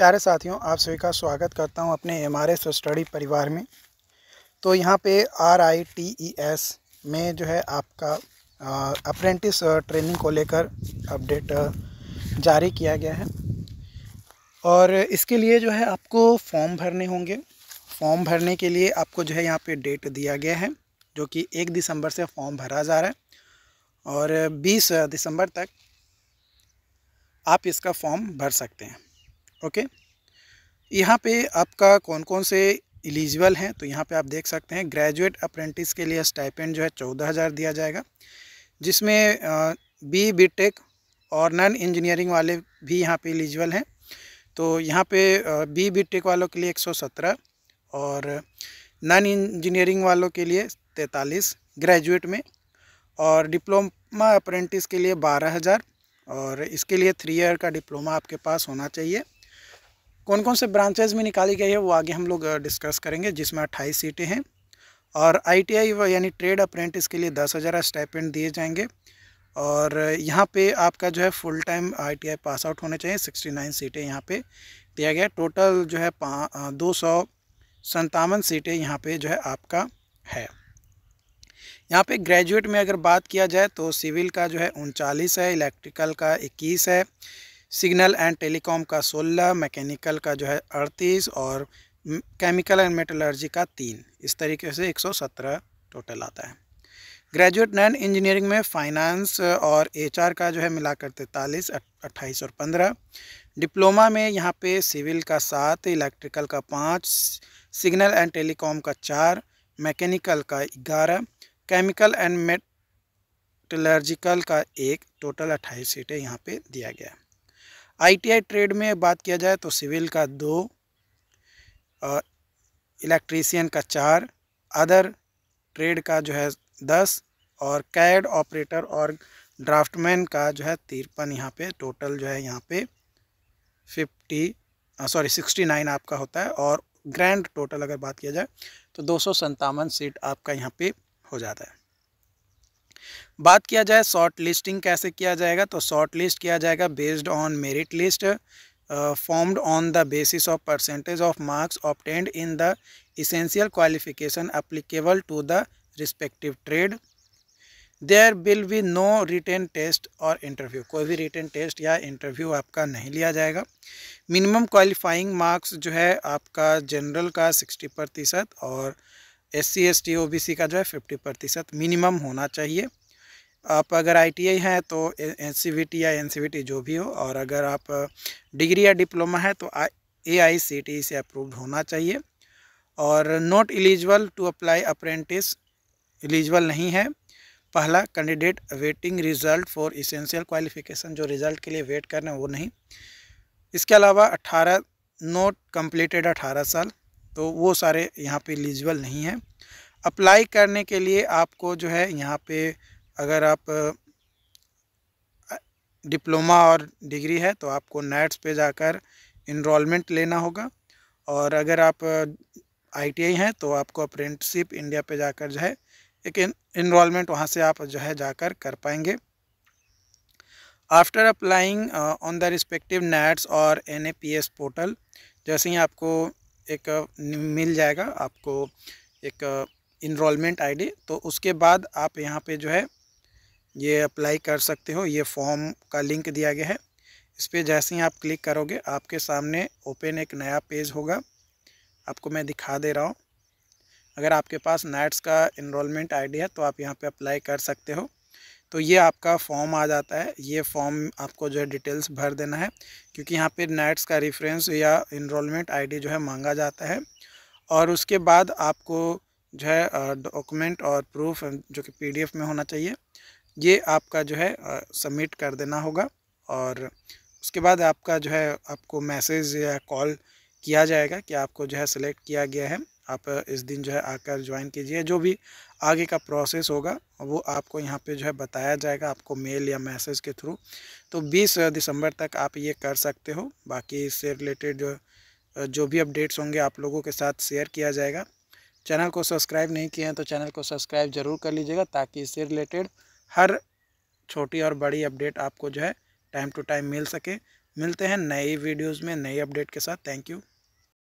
प्यारे साथियों आप सभी का स्वागत करता हूं अपने एम आर एस स्टडी परिवार में तो यहां पे R I T E S में जो है आपका अप्रेंटिस ट्रेनिंग को लेकर अपडेट जारी किया गया है और इसके लिए जो है आपको फॉर्म भरने होंगे फॉर्म भरने के लिए आपको जो है यहाँ पे डेट दिया गया है जो कि एक दिसंबर से फॉर्म भरा जा रहा है और बीस दिसंबर तक आप इसका फॉर्म भर सकते हैं ओके यहाँ पे आपका कौन कौन से एलिजिबल हैं तो यहाँ पे आप देख सकते हैं ग्रेजुएट अप्रेंटिस के लिए स्टाइपेंड जो है चौदह हज़ार दिया जाएगा जिसमें बी बी टेक और नॉन इंजीनियरिंग वाले भी यहाँ पे एलिजिबल हैं तो यहाँ पे बी बी टेक वालों के लिए एक सौ सत्रह और नॉन इंजीनियरिंग वालों के लिए तैंतालीस ग्रेजुएट में और डिप्लोमा अप्रेंटिस के लिए बारह हज़ार और इसके लिए थ्री ईयर का डिप्लोमा आपके पास होना चाहिए कौन कौन से ब्रांचेज में निकाली गई है वो आगे हम लोग डिस्कस करेंगे जिसमें अट्ठाईस सीटें हैं और आईटीआई आई यानी ट्रेड अप्रेंटिस के लिए दस हज़ार स्टाइपेंट दिए जाएंगे और यहाँ पे आपका जो है full time ITI pass out होने चाहिए सिक्सटी नाइन सीटें यहाँ पे दिया गया टोटल जो है दो सौ संतावन सीटें यहाँ पे जो है आपका है यहाँ पे ग्रेजुएट में अगर बात किया जाए तो सिविल का जो है उनचालीस है इलेक्ट्रिकल का इक्कीस है सिग्नल एंड टेलीकॉम का सोलह मैकेनिकल का जो है अड़तीस और केमिकल एंड मेटलर्जी का तीन इस तरीके से एक सौ सत्रह टोटल आता है ग्रेजुएट नैन इंजीनियरिंग में फाइनेंस और एचआर का जो है मिलाकर तैंतालीस अट्ठाईस और पंद्रह डिप्लोमा में यहाँ पे सिविल का सात इलेक्ट्रिकल का पाँच सिग्नल एंड टेलीकॉम का चार मैकेनिकल का ग्यारह केमिकल एंड मेटलर्जिकल का एक टोटल अट्ठाईस सीटें यहाँ पे दिया गया आईटीआई ट्रेड में बात किया जाए तो सिविल का दो और का चार अदर ट्रेड का जो है दस और कैड ऑपरेटर और ड्राफ्टमैन का जो है तिरपन यहाँ पे टोटल जो है यहाँ पे फिफ्टी सॉरी सिक्सटी नाइन आपका होता है और ग्रैंड टोटल अगर बात किया जाए तो दो सौ सीट आपका यहाँ पे हो जाता है बात किया जाए शॉर्ट लिस्टिंग कैसे किया जाएगा तो शॉर्ट लिस्ट किया जाएगा based on merit list formed on the basis of percentage of marks obtained in the essential qualification applicable to the respective trade there will be no written test और interview कोई भी written test या interview आपका नहीं लिया जाएगा minimum qualifying marks जो है आपका जनरल का सिक्सटी प्रतिशत और S C S T O B C का जो है फिफ्टी प्रतिशत मिनिमम होना चाहिए आप अगर आईटीआई हैं तो एनसीवीटी या एनसीवीटी जो भी हो और अगर आप डिग्री या डिप्लोमा है तो एआईसीटीई e से अप्रूव्ड होना चाहिए और not eligible to apply apprentice eligible नहीं है पहला candidate waiting result for essential qualification जो रिज़ल्ट के लिए वेट कर रहे हैं वो नहीं इसके अलावा अट्ठारह नॉट कम्प्लीटेड अठारह साल तो वो सारे यहाँ पे एलिजिबल नहीं है अप्लाई करने के लिए आपको जो है यहाँ पे अगर आप डिप्लोमा और डिग्री है तो आपको नेट्स पे जाकर इनरोलमेंट लेना होगा और अगर आप आईटीआई हैं तो आपको अप्रेंटिसिप इंडिया पे जाकर जो है एक इनरोलमेंट वहाँ से आप जो है जाकर कर पाएंगे after applying on the respective NATS और एन पोर्टल जैसे ही आपको एक मिल जाएगा आपको एक इनरोलमेंट आईडी तो उसके बाद आप यहाँ पे जो है ये अप्लाई कर सकते हो ये फॉर्म का लिंक दिया गया है इस पर जैसे ही आप क्लिक करोगे आपके सामने ओपन एक नया पेज होगा आपको मैं दिखा दे रहा हूँ अगर आपके पास नेट्स का इनरोलमेंट आईडी है तो आप यहाँ पे अप्लाई कर सकते हो तो ये आपका फॉर्म आ जाता है ये फॉर्म आपको जो है डिटेल्स भर देना है क्योंकि यहाँ पे नेट्स का रेफरेंस या इनरोलमेंट आईडी जो है मांगा जाता है और उसके बाद आपको जो है डॉक्यूमेंट और प्रूफ जो कि पीडीएफ में होना चाहिए ये आपका जो है सबमिट कर देना होगा और उसके बाद आपका जो है आपको मैसेज या कॉल किया जाएगा कि आपको जो है सिलेक्ट किया गया है आप इस दिन जो है आकर ज्वाइन कीजिए जो भी आगे का प्रोसेस होगा वो आपको यहाँ पे जो है बताया जाएगा आपको मेल या मैसेज के थ्रू तो 20 दिसंबर तक आप ये कर सकते हो बाकी इससे रिलेटेड जो जो भी अपडेट्स होंगे आप लोगों के साथ शेयर किया जाएगा चैनल को सब्सक्राइब नहीं किए हैं तो चैनल को सब्सक्राइब ज़रूर कर लीजिएगा ताकि इससे रिलेटेड हर छोटी और बड़ी अपडेट आपको जो है टाइम टू टाइम मिल सके मिलते हैं नए वीडियोज़ में नए अपडेट के साथ थैंक यू